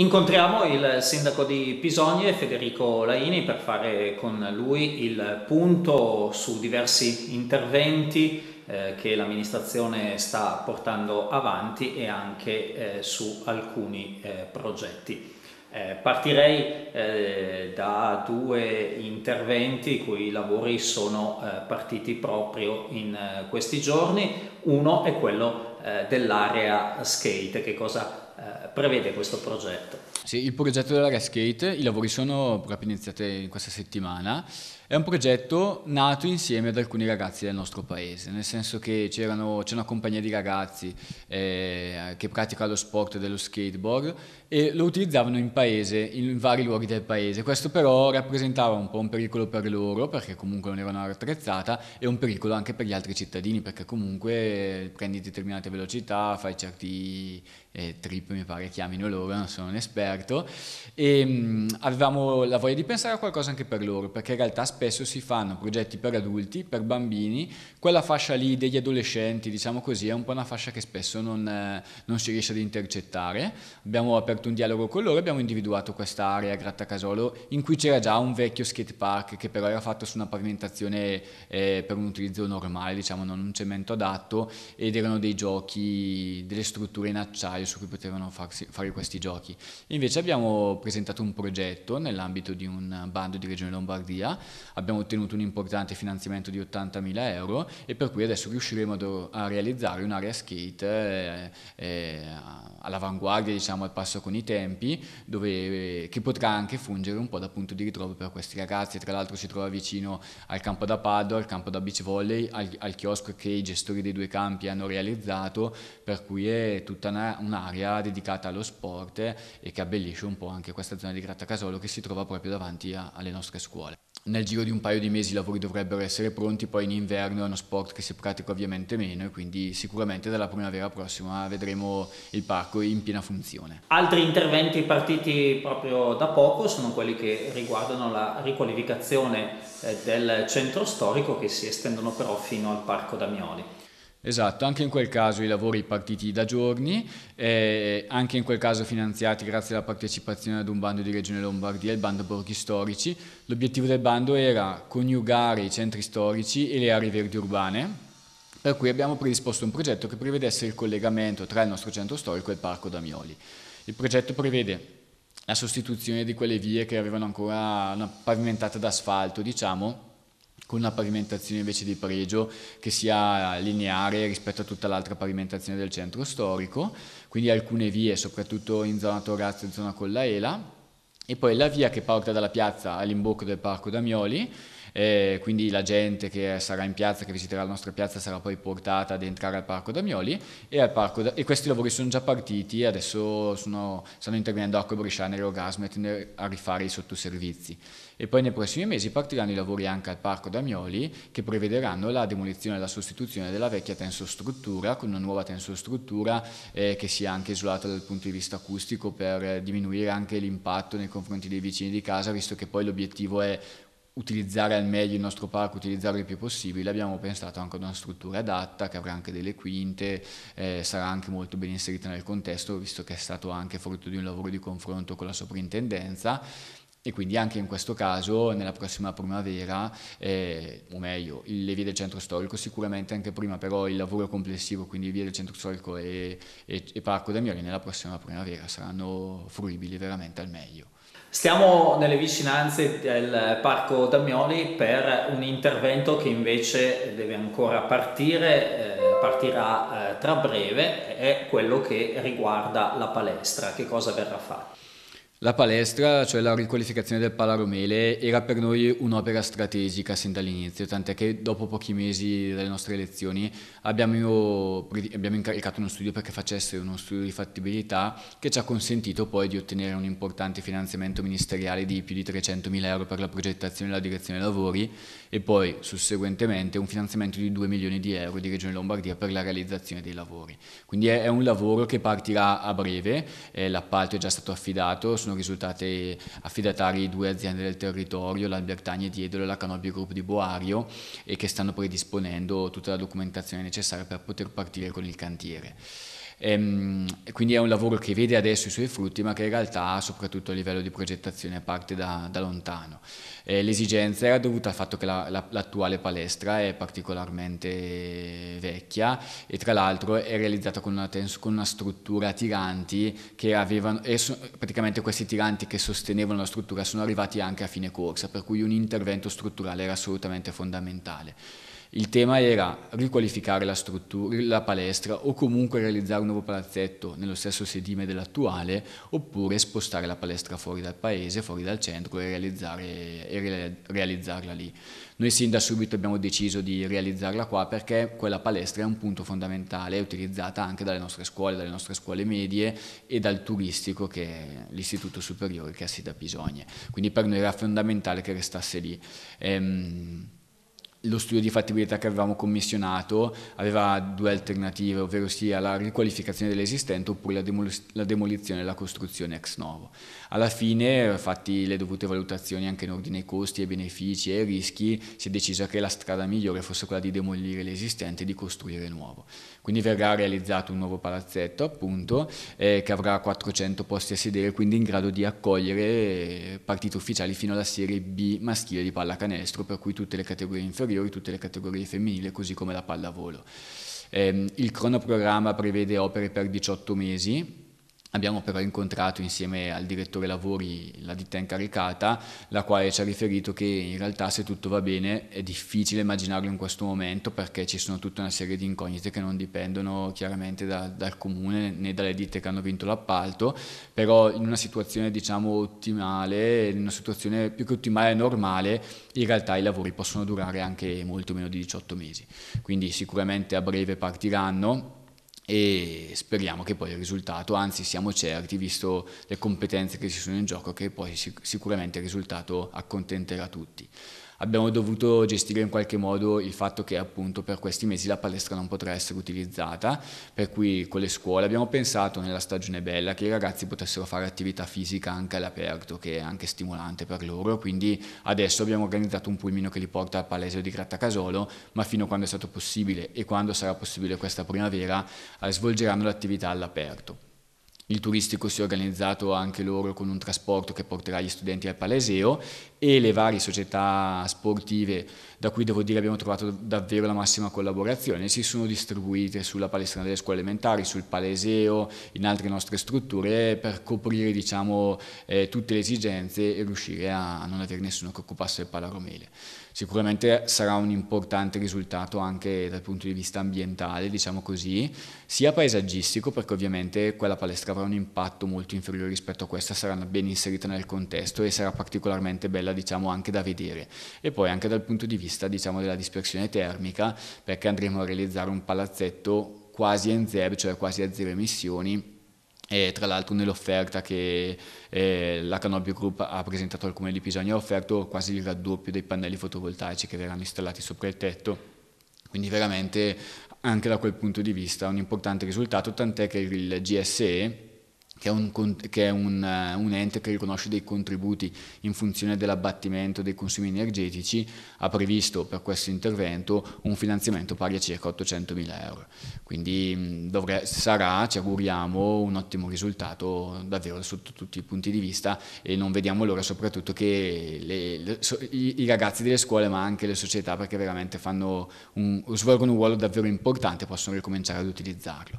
Incontriamo il sindaco di Pisogne, Federico Laini, per fare con lui il punto su diversi interventi eh, che l'amministrazione sta portando avanti e anche eh, su alcuni eh, progetti. Eh, partirei eh, da due interventi i cui lavori sono eh, partiti proprio in questi giorni, uno è quello eh, dell'area skate, che cosa eh, prevede questo progetto. Sì, il progetto dell'area skate, i lavori sono proprio iniziati in questa settimana, è un progetto nato insieme ad alcuni ragazzi del nostro paese, nel senso che c'è una compagnia di ragazzi eh, che pratica lo sport dello skateboard e lo utilizzavano in paese, in vari luoghi del paese. Questo però rappresentava un po' un pericolo per loro, perché comunque non erano attrezzata, e un pericolo anche per gli altri cittadini, perché comunque eh, prendi determinate velocità, fai certi eh, trip mi pare chiamino loro, non sono un esperto, e mh, mm, avevamo la voglia di pensare a qualcosa anche per loro, perché in realtà spesso si fanno progetti per adulti, per bambini, quella fascia lì degli adolescenti, diciamo così, è un po' una fascia che spesso non, eh, non si riesce ad intercettare, abbiamo aperto un dialogo con loro, abbiamo individuato quest'area Grattacasolo in cui c'era già un vecchio skate park che però era fatto su una pavimentazione eh, per un utilizzo normale, diciamo non un cemento adatto, ed erano dei giochi, delle strutture in acciaio, secondario su cui potevano farsi, fare questi giochi. Invece abbiamo presentato un progetto nell'ambito di un bando di Regione Lombardia, abbiamo ottenuto un importante finanziamento di 80.000 euro e per cui adesso riusciremo a realizzare un'area skate eh, eh, all'avanguardia, diciamo al passo con i tempi, dove, eh, che potrà anche fungere un po' da punto di ritrovo per questi ragazzi, tra l'altro si trova vicino al campo da paddle, al campo da beach volley, al, al chiosco che i gestori dei due campi hanno realizzato, per cui è tutta una, una un'area dedicata allo sport e che abbellisce un po' anche questa zona di Grattacasolo che si trova proprio davanti a, alle nostre scuole. Nel giro di un paio di mesi i lavori dovrebbero essere pronti, poi in inverno è uno sport che si pratica ovviamente meno e quindi sicuramente dalla primavera prossima vedremo il parco in piena funzione. Altri interventi partiti proprio da poco sono quelli che riguardano la riqualificazione eh, del centro storico che si estendono però fino al parco Damioli. Esatto, anche in quel caso i lavori partiti da giorni, eh, anche in quel caso finanziati grazie alla partecipazione ad un bando di Regione Lombardia, il bando Borghi Storici. L'obiettivo del bando era coniugare i centri storici e le aree verdi urbane, per cui abbiamo predisposto un progetto che prevedesse il collegamento tra il nostro centro storico e il Parco Damioli. Il progetto prevede la sostituzione di quelle vie che avevano ancora una pavimentata d'asfalto, diciamo, con una pavimentazione invece di pregio che sia lineare rispetto a tutta l'altra pavimentazione del centro storico, quindi alcune vie, soprattutto in zona Torrazzo e zona Collaela, e poi la via che porta dalla piazza all'imbocco del Parco Damioli, eh, quindi la gente che sarà in piazza, che visiterà la nostra piazza, sarà poi portata ad entrare al Parco Damioli e, al parco da- e questi lavori sono già partiti, adesso sono, stanno intervenendo Acque Bresciane e Rogasmet a rifare i sottoservizi. E poi nei prossimi mesi partiranno i lavori anche al Parco Damioli che prevederanno la demolizione e la sostituzione della vecchia tensostruttura con una nuova tensostruttura eh, che sia anche isolata dal punto di vista acustico per eh, diminuire anche l'impatto nei confronti dei vicini di casa, visto che poi l'obiettivo è utilizzare al meglio il nostro parco, utilizzarlo il più possibile, abbiamo pensato anche ad una struttura adatta che avrà anche delle quinte, eh, sarà anche molto ben inserita nel contesto, visto che è stato anche frutto di un lavoro di confronto con la soprintendenza e quindi anche in questo caso nella prossima primavera, eh, o meglio, le vie del centro storico, sicuramente anche prima però il lavoro complessivo, quindi vie del centro storico e, e, e Parco Damiani nella prossima primavera saranno fruibili veramente al meglio. Stiamo nelle vicinanze del Parco Damioli per un intervento che invece deve ancora partire, eh, partirà eh, tra breve, è quello che riguarda la palestra. Che cosa verrà fatto? La palestra, cioè la riqualificazione del Palaromele, era per noi un'opera strategica sin dall'inizio, tant'è che dopo pochi mesi dalle nostre elezioni abbiamo, abbiamo, incaricato uno studio perché facesse uno studio di fattibilità che ci ha consentito poi di ottenere un importante finanziamento ministeriale di più di 300.000 euro per la progettazione e la direzione lavori e poi susseguentemente un finanziamento di 2 milioni di euro di Regione Lombardia per la realizzazione dei lavori. Quindi è, è un lavoro che partirà a breve, eh, l'appalto è già stato affidato, sono risultate eh, affidatari due aziende del territorio, l'Albertagna di Edolo e la Canobio Group di Boario e che stanno predisponendo tutta la documentazione necessaria per poter partire con il cantiere. Ehm, e, quindi è un lavoro che vede adesso i suoi frutti, ma che in realtà, soprattutto a livello di progettazione, parte da, da lontano. E eh, l'esigenza era dovuta al fatto che la, la, l'attuale palestra è particolarmente vecchia e tra l'altro è realizzata con una, tens- con una struttura a tiranti che avevano, e so, praticamente questi tiranti che sostenevano la struttura sono arrivati anche a fine corsa, per cui un intervento strutturale era assolutamente fondamentale. Il tema era riqualificare la struttura, la palestra o comunque realizzare un nuovo palazzetto nello stesso sedime dell'attuale oppure spostare la palestra fuori dal paese, fuori dal centro e, e realizzarla lì. Noi sin da subito abbiamo deciso di realizzarla qua perché quella palestra è un punto fondamentale, è utilizzata anche dalle nostre scuole, dalle nostre scuole medie e dal turistico che è l'istituto superiore che ha sede a Pisogne. Quindi per noi era fondamentale che restasse lì. Ehm, lo studio di fattibilità che avevamo commissionato aveva due alternative, ovvero sia la riqualificazione dell'esistente oppure la, demol la demolizione e la costruzione ex novo. Alla fine, fatti le dovute valutazioni anche in ordine ai costi, e benefici e ai rischi, si è deciso che la strada migliore fosse quella di demolire l'esistente e di costruire nuovo. Quindi verrà realizzato un nuovo palazzetto, appunto, eh, che avrà 400 posti a sedere, quindi in grado di accogliere partite ufficiali fino alla serie B maschile di pallacanestro, per cui tutte le categorie inferiori superiori tutte le categorie femminili, così come la pallavolo. Eh, il cronoprogramma prevede opere per 18 mesi, Abbiamo però incontrato insieme al direttore lavori la ditta incaricata, la quale ci ha riferito che in realtà se tutto va bene è difficile immaginarlo in questo momento perché ci sono tutta una serie di incognite che non dipendono chiaramente da, dal comune né dalle ditte che hanno vinto l'appalto, però in una situazione diciamo ottimale, in una situazione più che ottimale e normale, in realtà i lavori possono durare anche molto meno di 18 mesi. Quindi sicuramente a breve partiranno e speriamo che poi il risultato, anzi siamo certi, visto le competenze che ci sono in gioco, che poi sic- sicuramente il risultato accontenterà tutti abbiamo dovuto gestire in qualche modo il fatto che appunto per questi mesi la palestra non potrà essere utilizzata, per cui con le scuole abbiamo pensato nella stagione bella che i ragazzi potessero fare attività fisica anche all'aperto, che è anche stimolante per loro, quindi adesso abbiamo organizzato un pulmino che li porta al palesio di Grattacasolo, ma fino a quando è stato possibile e quando sarà possibile questa primavera eh, svolgeranno l'attività all'aperto il turistico si è organizzato anche loro con un trasporto che porterà gli studenti al Paleseo e le varie società sportive da cui devo dire abbiamo trovato davvero la massima collaborazione, si sono distribuite sulla palestra delle scuole elementari, sul paleseo, in altre nostre strutture eh, per coprire diciamo, eh, tutte le esigenze e riuscire a, a non avere nessuno che occupasse il palaromele. Sicuramente sarà un importante risultato anche dal punto di vista ambientale, diciamo così, sia paesaggistico perché ovviamente quella palestra avrà un impatto molto inferiore rispetto a questa, sarà ben inserita nel contesto e sarà particolarmente bella diciamo, anche da vedere e poi anche dal punto di vista vista diciamo, della dispersione termica, perché andremo a realizzare un palazzetto quasi in zero, cioè quasi a zero emissioni, e tra l'altro nell'offerta che eh, la Canobio Group ha presentato al Comune di Pisagna ha offerto quasi il raddoppio dei pannelli fotovoltaici che verranno installati sopra il tetto. Quindi veramente anche da quel punto di vista un importante risultato, tant'è che il GSE, che è, un, che è un, eh, un, ente che riconosce dei contributi in funzione dell'abbattimento dei consumi energetici, ha previsto per questo intervento un finanziamento pari a circa 800.000 euro. Quindi mm, dovre, sarà, ci auguriamo, un ottimo risultato davvero sotto tutti i punti di vista e non vediamo l'ora soprattutto che le, le, so, i, i, ragazzi delle scuole ma anche le società perché veramente un, svolgono un ruolo davvero importante possono ricominciare ad utilizzarlo.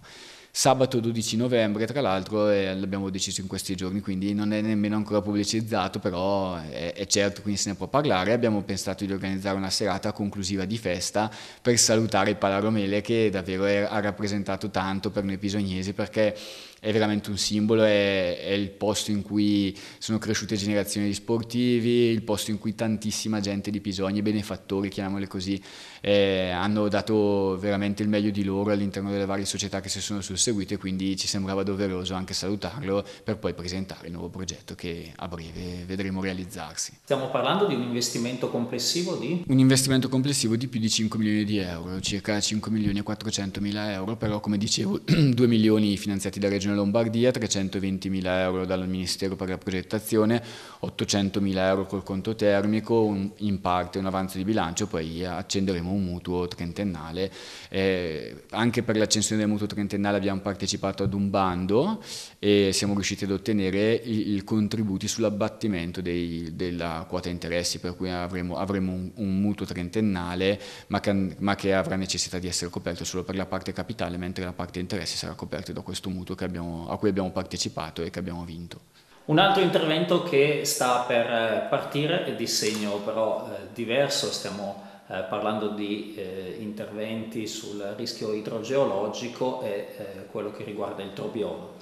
Sabato 12 novembre, tra l'altro, eh, l'abbiamo deciso in questi giorni, quindi non è nemmeno ancora pubblicizzato, però è, è, certo, quindi se ne può parlare. Abbiamo pensato di organizzare una serata conclusiva di festa per salutare il Palaromele che davvero è, ha rappresentato tanto per noi pisognesi perché è veramente un simbolo, è, è, il posto in cui sono cresciute generazioni di sportivi, il posto in cui tantissima gente di Pisogni, benefattori, chiamiamole così, eh, hanno dato veramente il meglio di loro all'interno delle varie società che si sono susseguite, quindi ci sembrava doveroso anche salutarlo per poi presentare il nuovo progetto che a breve vedremo realizzarsi. Stiamo parlando di un investimento complessivo di? Un investimento complessivo di più di 5 milioni di euro, circa 5 milioni e 400 mila euro, però come dicevo 2 milioni finanziati da Regione Regione Lombardia, 320.000 euro dal Ministero per la progettazione, 800.000 euro col conto termico, un, in parte un avanzo di bilancio, poi accenderemo un mutuo trentennale. Eh, anche per l'accensione del mutuo trentennale abbiamo partecipato ad un bando e siamo riusciti ad ottenere i, i contributi sull'abbattimento dei, della quota interessi, per cui avremo, avremo un, un, mutuo trentennale ma che, ma che avrà necessità di essere coperto solo per la parte capitale, mentre la parte interessi sarà coperta da questo mutuo che abbiamo abbiamo, a cui abbiamo partecipato e che abbiamo vinto. Un altro intervento che sta per eh, partire di segno però eh, diverso, stiamo eh, parlando di eh, interventi sul rischio idrogeologico e eh, quello che riguarda il trobiolo.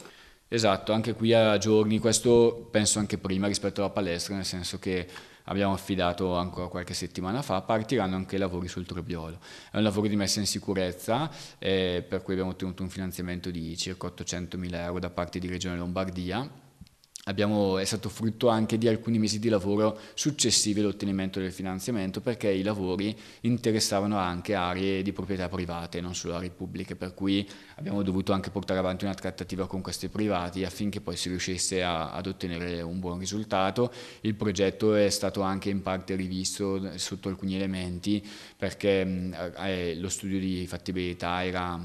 Esatto, anche qui a giorni, questo penso anche prima rispetto alla palestra, nel senso che abbiamo affidato ancora qualche settimana fa, partiranno anche i lavori sul Trebbiolo. È un lavoro di messa in sicurezza eh, per cui abbiamo ottenuto un finanziamento di circa 800.000 euro da parte di Regione Lombardia abbiamo, è stato frutto anche di alcuni mesi di lavoro successivi all'ottenimento del finanziamento perché i lavori interessavano anche aree di proprietà private, non solo aree pubbliche, per cui abbiamo dovuto anche portare avanti una trattativa con questi privati affinché poi si riuscisse a, ad ottenere un buon risultato. Il progetto è stato anche in parte rivisto sotto alcuni elementi perché eh, lo studio di fattibilità era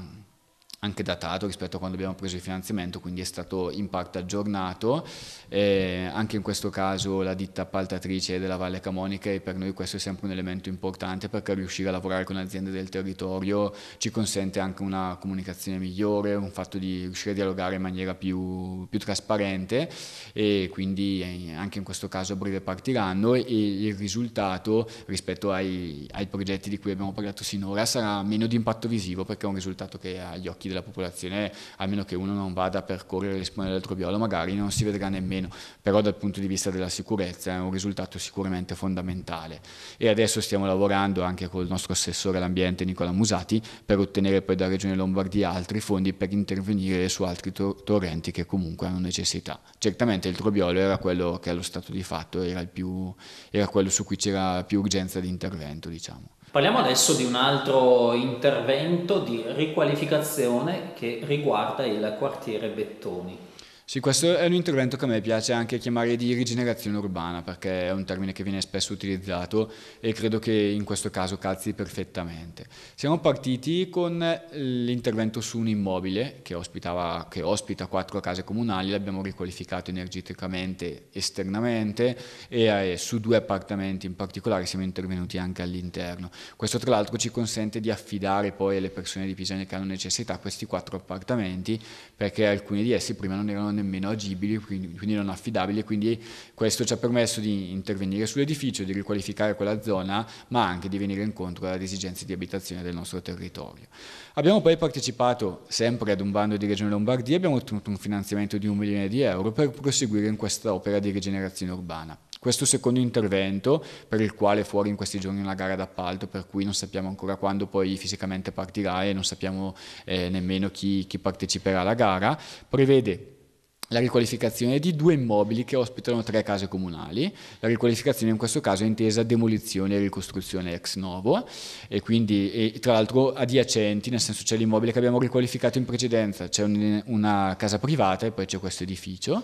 anche datato rispetto a quando abbiamo preso il finanziamento, quindi è stato in parte aggiornato. Eh, anche in questo caso la ditta appaltatrice della Valle Camonica e per noi questo è sempre un elemento importante perché riuscire a lavorare con aziende del territorio ci consente anche una comunicazione migliore, un fatto di riuscire a dialogare in maniera più, più trasparente e quindi eh, anche in questo caso a breve partiranno e il risultato rispetto ai, ai progetti di cui abbiamo parlato sinora sarà meno di impatto visivo perché è un risultato che agli occhi della della popolazione, a meno che uno non vada a percorrere e rispondere all'altro biolo, magari non si vedrà nemmeno, però dal punto di vista della sicurezza è un risultato sicuramente fondamentale. E adesso stiamo lavorando anche col nostro assessore all'ambiente Nicola Musati per ottenere poi da Regione Lombardia altri fondi per intervenire su altri tor torrenti che comunque hanno necessità. Certamente il trobiolo era quello che allo stato di fatto era, più, era quello su cui c'era più urgenza di intervento, diciamo. Parliamo adesso di un altro intervento di riqualificazione che riguarda il quartiere Bettoni. Sì, questo è un intervento che a me piace anche chiamare di rigenerazione urbana, perché è un termine che viene spesso utilizzato e credo che in questo caso calzi perfettamente. Siamo partiti con l'intervento su un immobile che, che ospita quattro case comunali, l'abbiamo riqualificato energeticamente esternamente e eh, su due appartamenti in particolare siamo intervenuti anche all'interno. Questo tra l'altro ci consente di affidare poi alle persone di Pisone che hanno necessità questi quattro appartamenti, perché alcuni di essi prima non erano nemmeno agibili, quindi, non affidabili, quindi questo ci ha permesso di intervenire sull'edificio, di riqualificare quella zona, ma anche di venire incontro alle esigenze di abitazione del nostro territorio. Abbiamo poi partecipato sempre ad un bando di Regione Lombardia, abbiamo ottenuto un finanziamento di un milione di euro per proseguire in questa opera di rigenerazione urbana. Questo secondo intervento, per il quale fuori in questi giorni una gara d'appalto, per cui non sappiamo ancora quando poi fisicamente partirà e non sappiamo eh, nemmeno chi, chi parteciperà alla gara, prevede la riqualificazione di due immobili che ospitano tre case comunali. La riqualificazione in questo caso è intesa demolizione e ricostruzione ex novo e quindi e tra l'altro adiacenti, nel senso c'è l'immobile che abbiamo riqualificato in precedenza, c'è un, una casa privata e poi c'è questo edificio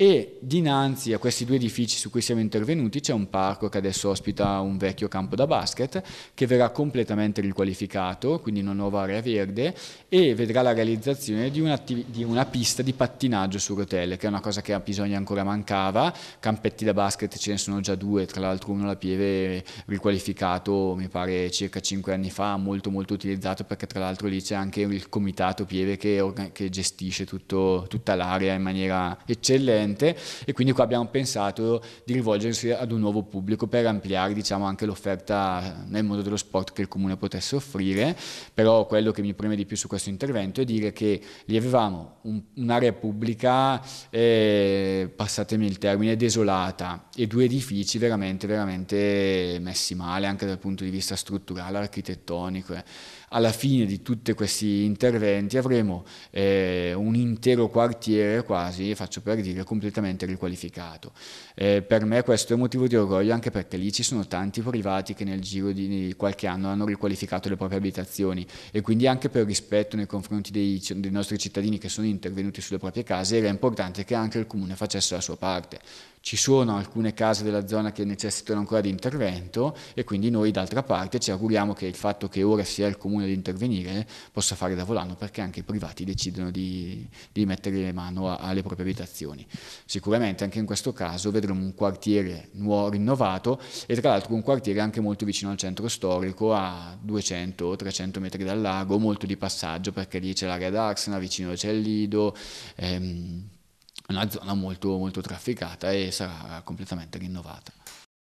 e dinanzi a questi due edifici su cui siamo intervenuti c'è un parco che adesso ospita un vecchio campo da basket che verrà completamente riqualificato, quindi una nuova area verde e vedrà la realizzazione di, di una pista di pattinaggio su rotelle, che è una cosa che a Pisogna ancora mancava, campetti da basket ce ne sono già due, tra l'altro uno la Pieve riqualificato mi pare circa 5 anni fa, molto molto utilizzato perché tra l'altro lì c'è anche il comitato Pieve che, che gestisce tutto, tutta l'area in maniera eccellente precedente e quindi qua abbiamo pensato di rivolgersi ad un nuovo pubblico per ampliare diciamo, anche l'offerta nel mondo dello sport che il comune potesse offrire, però quello che mi preme di più su questo intervento è dire che lì avevamo un, un'area pubblica, eh, passatemi il termine, desolata e due edifici veramente, veramente messi male anche dal punto di vista strutturale, architettonico. Alla fine di tutti questi interventi avremo eh, un intero quartiere quasi, faccio per dire, come completamente riqualificato. Eh, per me questo è un motivo di orgoglio anche perché lì ci sono tanti privati che nel giro di qualche anno hanno riqualificato le proprie abitazioni e quindi anche per rispetto nei confronti dei, dei nostri cittadini che sono intervenuti sulle proprie case era importante che anche il comune facesse la sua parte. Ci sono alcune case della zona che necessitano ancora di intervento e quindi noi d'altra parte ci auguriamo che il fatto che ora sia il comune ad intervenire possa fare da volano perché anche i privati decidono di, di mettere le mano alle proprie abitazioni. Sicuramente anche in questo caso vedremo un quartiere nuovo, rinnovato e tra l'altro un quartiere anche molto vicino al centro storico a 200-300 metri dal lago, molto di passaggio perché lì c'è l'area d'Arsena, vicino c'è il Lido. Ehm, è una zona molto, molto trafficata e sarà completamente rinnovata.